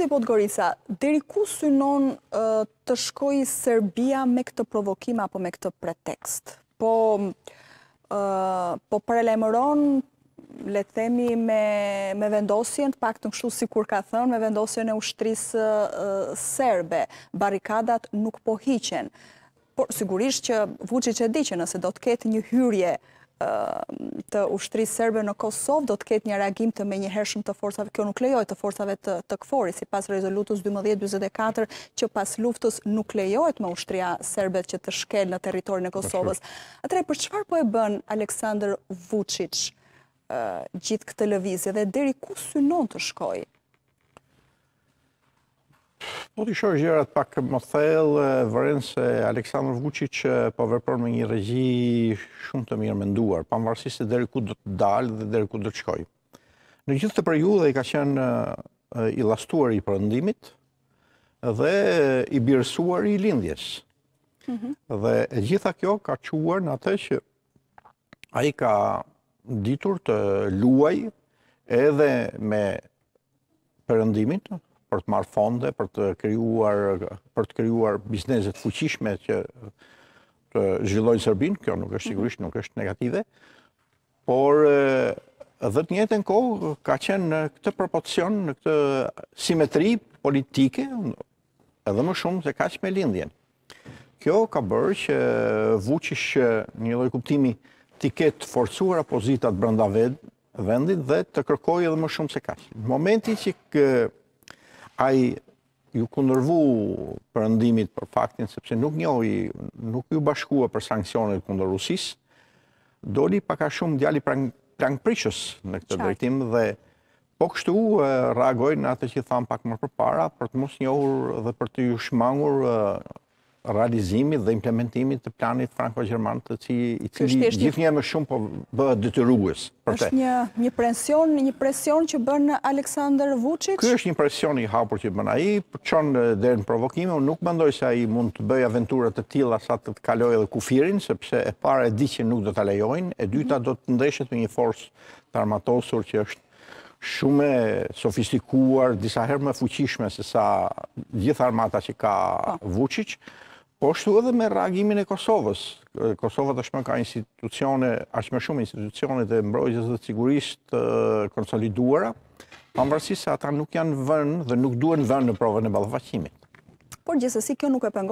Zotit Podgorica, Gorica, deri ku synon të shkoj Serbia me këtë provokima apo me këtë pretekst? Po prelemëron, po le themi me vendosjen, pak të nëkshu si kur ka thënë, me vendosjen e ushtrisë serbe, barikadat nuk po hiqen. Por sigurisht që vuqit që di që nëse do të ketë një hyrje të ushtri serbe në Kosovë do të ketë një reagim të me një hershëm të forcave, kjo nuk lejoj të forcave të këfori, si pas rezolutus 12-24, që pas luftus nuk lejojt me ushtria serbe që të shkel në teritorin e Kosovës. Atrej, për qëfar po e bën Aleksandr Vucic gjithë këtë lëvizje dhe deri ku synon të shkoj Po të shohë gjërat pak më thellë, vërën se Aleksandr Vucic po vepron me një regji shumë të mirë menduar, pa më se deri ku do të dalë dhe deri ku do të shkoj. Në gjithë të dhe i ka qenë i lastuar i përëndimit dhe i birësuar i lindjes. Mhm. Dhe gjitha kjo ka quar në atë që a i ka ditur të luaj edhe me përëndimit, për të marrë fonde, për të krijuar për të krijuar biznese fuqishme që të zhvillojnë Serbin, kjo nuk është mhm. sigurisht nuk është negative, por edhe të njëjtën kohë ka qenë në këtë proporcion, në këtë simetri politike, edhe më shumë se kaq me lindjen. Kjo ka bërë që vuqish një lloj kuptimi të ketë forcuar apozitat brënda vendit dhe të kërkojë edhe më shumë se kaq. Në momentin që kë, a i ju kundërvu për ndimit për faktin, sepse nuk njoj, nuk ju bashkua për sankcionet kundër Rusis, doli paka shumë djali prang prishës në këtë drejtim dhe po kështu ragojnë atë që thamë pak më për para, për të mos njohur dhe për të ju shmangur realizimit dhe implementimit të planit franko-gjerman të cili gjithë një më shumë po bëhet dëtyrugës. është një presion që bënë Aleksandr Vucic? Kërë është një presion i hapur që bënë aji, për po qënë dhe në provokime, unë nuk mëndoj se aji mund të bëjë aventurët të tila sa të të kalojë dhe kufirin, sepse e pare e di që nuk do të lejojnë, e dyta mhm. do të ndeshet me një forës të armatosur që është shume sofistikuar, disa herë më fuqishme se sa gjithë armata që ka po. Vucic, Po është edhe me reagimin e Kosovës. Kosovët është më ka institucione, është më shumë institucione dhe mbrojzës dhe sigurisht konsoliduara, pa më vërësi se ata nuk janë vënë dhe nuk duen vënë në provën e balëfaqimit. Por gjithësësi, kjo nuk e pëngon